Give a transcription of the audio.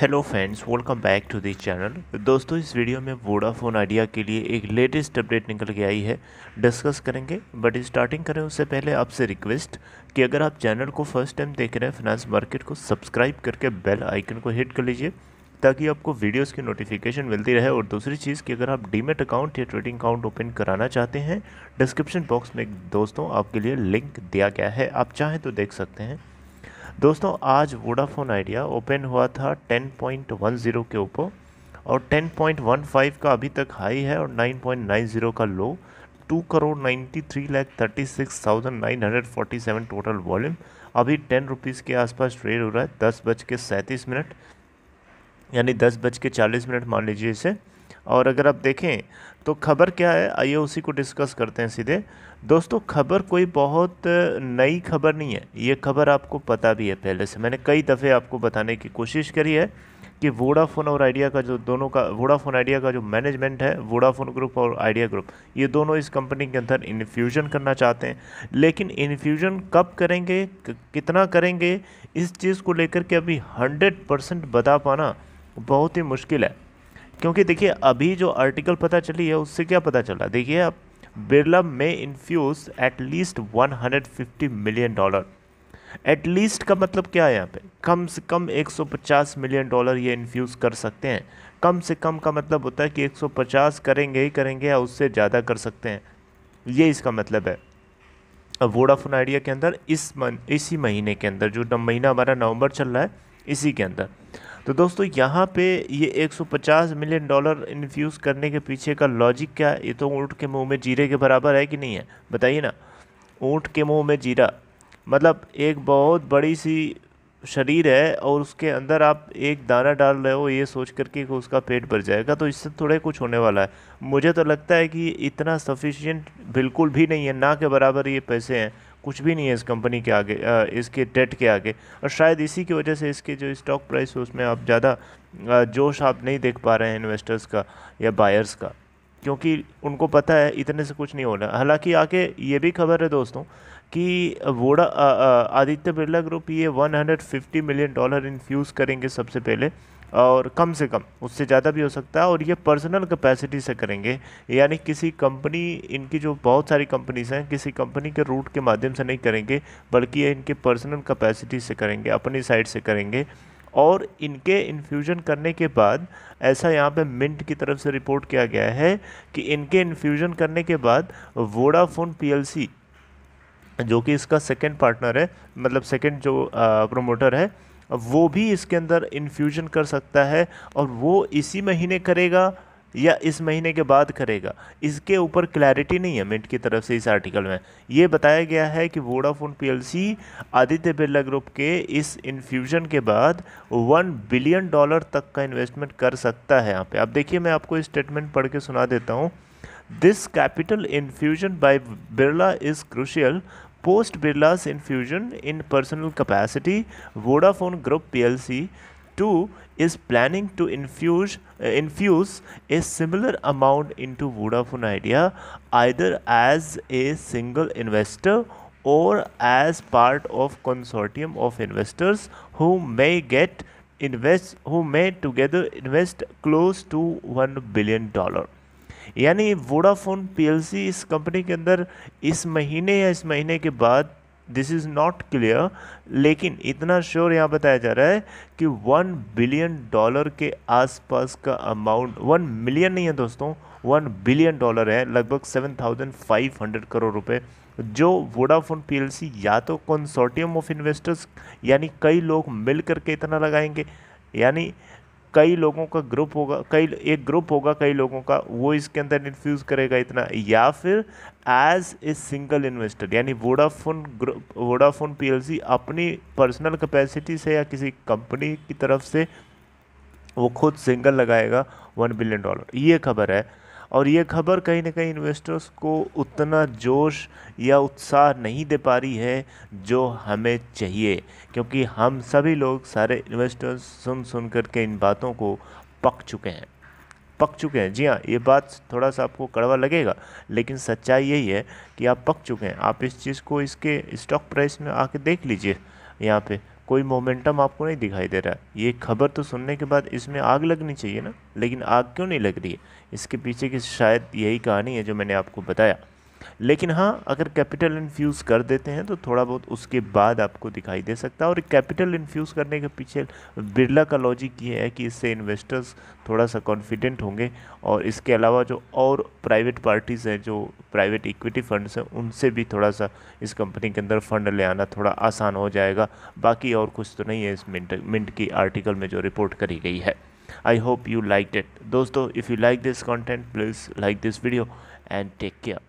hello friends welcome back to this channel दोस्तों इस video में वोडाफोन आइडिया के लिए एक लेटेस्ट अपडेट निकल के आई है डिस्कस करेंगे बट स्टार्टिंग करें उससे पहले आपसे रिक्वेस्ट कि अगर आप चैनल को फर्स्ट टाइम देख रहे हैं फिनांस मार्केट को सब्सक्राइब करके बेल आइकन को हिट कर लीजिए ताकि आपको वीडियोज़ की नोटिफिकेशन मिलती रहे और दूसरी चीज़ कि अगर आप डीमेट अकाउंट या ट्रेडिंग अकाउंट ओपन कराना चाहते हैं डिस्क्रिप्शन बॉक्स में दोस्तों आपके लिए लिंक दिया गया है आप चाहें तो देख सकते हैं दोस्तों आज वोडाफोन आइडिया ओपन हुआ था 10.10 के ऊपर और 10.15 का अभी तक हाई है और 9.90 का low two crore ninety three lakh thirty six thousand nine hundred forty seven total volume अभी टेन रुपीज़ के आसपास ट्रेड हो रहा है दस बज के सैंतीस मिनट यानी दस बज के चालीस मिनट मान लीजिए इसे और अगर आप देखें तो खबर क्या है आइए उसी को डिस्कस करते हैं सीधे दोस्तों खबर कोई बहुत नई खबर नहीं है ये खबर आपको पता भी है पहले से मैंने कई दफ़े आपको बताने की कोशिश करी है कि वोडाफोन और आइडिया का जो दोनों का वोडाफोन आइडिया का जो मैनेजमेंट है वोडाफोन ग्रुप और आइडिया ग्रुप ये दोनों इस कंपनी के अंदर इन्फ्यूजन करना चाहते हैं लेकिन इन्फ्यूजन कब करेंगे कितना करेंगे इस चीज़ को लेकर के अभी हंड्रेड परसेंट बता पाना बहुत ही मुश्किल है क्योंकि देखिए अभी जो आर्टिकल पता चली है उससे क्या पता चला देखिए अब बिरला में infuse at least 150 million dollar at least का मतलब क्या है यहाँ पे कम से कम 150 मिलियन डॉलर ये इन्फ्यूज़ कर सकते हैं कम से कम का मतलब होता है कि 150 करेंगे ही करेंगे या उससे ज़्यादा कर सकते हैं ये इसका मतलब है अब वोडाफोन आइडिया के अंदर इस मन इसी महीने के अंदर जो महीना हमारा नवंबर चल रहा है इसी के अंदर तो दोस्तों यहाँ पे ये 150 मिलियन डॉलर इन्फ्यूज़ करने के पीछे का लॉजिक क्या है ये तो ऊँट के मुंह में जीरे के बराबर है कि नहीं है बताइए ना ऊँट के मुंह में जीरा मतलब एक बहुत बड़ी सी शरीर है और उसके अंदर आप एक दाना डाल रहे हो ये सोच करके कि उसका पेट भर जाएगा तो इससे थोड़े कुछ होने वाला है मुझे तो लगता है कि इतना सफिशियंट बिल्कुल भी नहीं है ना के बराबर ये पैसे हैं कुछ भी नहीं है इस कंपनी के आगे इसके डेट के आगे और शायद इसी की वजह से इसके जो स्टॉक प्राइस है उसमें आप ज़्यादा जोश आप नहीं देख पा रहे हैं इन्वेस्टर्स का या बायर्स का क्योंकि उनको पता है इतने से कुछ नहीं होना हालांकि आगे ये भी खबर है दोस्तों कि वोडा आदित्य बिरला ग्रुप ये 150 मिलियन डॉलर इन्फ्यूज़ करेंगे सबसे पहले और कम से कम उससे ज़्यादा भी हो सकता है और ये पर्सनल कैपेसिटी से करेंगे यानी किसी कंपनी इनकी जो बहुत सारी कंपनीज हैं किसी कंपनी के रूट के माध्यम से नहीं करेंगे बल्कि ये इनके पर्सनल कैपेसिटी से करेंगे अपनी साइड से करेंगे और इनके इन्फ्यूज़न करने के बाद ऐसा यहाँ पे मिंट की तरफ से रिपोर्ट किया गया है कि इनके इन्फ्यूज़न करने के बाद वोडाफोन पी जो कि इसका सेकेंड पार्टनर है मतलब सेकेंड जो प्रोमोटर है वो भी इसके अंदर इन्फ्यूजन कर सकता है और वो इसी महीने करेगा या इस महीने के बाद करेगा इसके ऊपर क्लैरिटी नहीं है मिंट की तरफ से इस आर्टिकल में ये बताया गया है कि Vodafone PLC Aditya Birla group के इस इन्फ्यूजन के बाद वन बिलियन डॉलर तक का इन्वेस्टमेंट कर सकता है यहाँ पे आप देखिए मैं आपको स्टेटमेंट पढ़ के सुना देता हूँ this capital infusion by Birla is crucial Post Birla's infusion in personal capacity, Vodafone Group plc too is planning to infuse uh, infuse a similar amount into Vodafone Idea either as a single investor or as part of consortium of investors who may get invest who may together invest close to 1 billion dollar यानी Vodafone PLC इस company के अंदर इस महीने या इस महीने के बाद दिस इज़ नॉट क्लियर लेकिन इतना श्योर यहाँ बताया जा रहा है कि वन बिलियन डॉलर के आसपास का अमाउंट वन मिलियन नहीं है दोस्तों वन बिलियन डॉलर है लगभग seven thousand five hundred crore रुपए जो वोडाफोन पीएलसी या तो कंसोर्टियम ऑफ इन्वेस्टर्स यानी कई लोग मिल करके इतना लगाएंगे यानी कई लोगों का ग्रुप होगा कई एक ग्रुप होगा कई लोगों का वो इसके अंदर इन्फ्यूज़ करेगा इतना या फिर एज ए सिंगल इन्वेस्टर यानी वोडाफोन ग्रुप वोडाफोन पीएलसी अपनी पर्सनल कैपेसिटी से या किसी कंपनी की तरफ से वो खुद सिंगल लगाएगा वन बिलियन डॉलर ये खबर है और ये खबर कहीं ना कहीं इन्वेस्टर्स को उतना जोश या उत्साह नहीं दे पा रही है जो हमें चाहिए क्योंकि हम सभी लोग सारे इन्वेस्टर्स सुन सुन कर के इन बातों को पक चुके हैं पक चुके हैं जी हाँ ये बात थोड़ा सा आपको कड़वा लगेगा लेकिन सच्चाई यही है कि आप पक चुके हैं आप इस चीज़ को इसके स्टॉक प्राइस में आके देख लीजिए यहाँ पे कोई मोमेंटम आपको नहीं दिखाई दे रहा है ये खबर तो सुनने के बाद इसमें आग लगनी चाहिए ना लेकिन आग क्यों नहीं लग रही है इसके पीछे की शायद यही कहानी है जो मैंने आपको बताया लेकिन हाँ अगर कैपिटल इन्फ्यूज़ कर देते हैं तो थोड़ा बहुत उसके बाद आपको दिखाई दे सकता है और कैपिटल इन्फ्यूज़ करने के पीछे बिरला का लॉजिक ये है कि इससे इन्वेस्टर्स थोड़ा सा कॉन्फिडेंट होंगे और इसके अलावा जो और प्राइवेट पार्टीज़ हैं जो प्राइवेट इक्विटी फंड्स हैं उनसे भी थोड़ा सा इस कंपनी के अंदर फ़ंड ले आना थोड़ा आसान हो जाएगा बाकी और कुछ तो नहीं है इस मिंट मिंट की आर्टिकल में जो रिपोर्ट करी गई है I hope you like it दोस्तों if you like this content please like this video and take care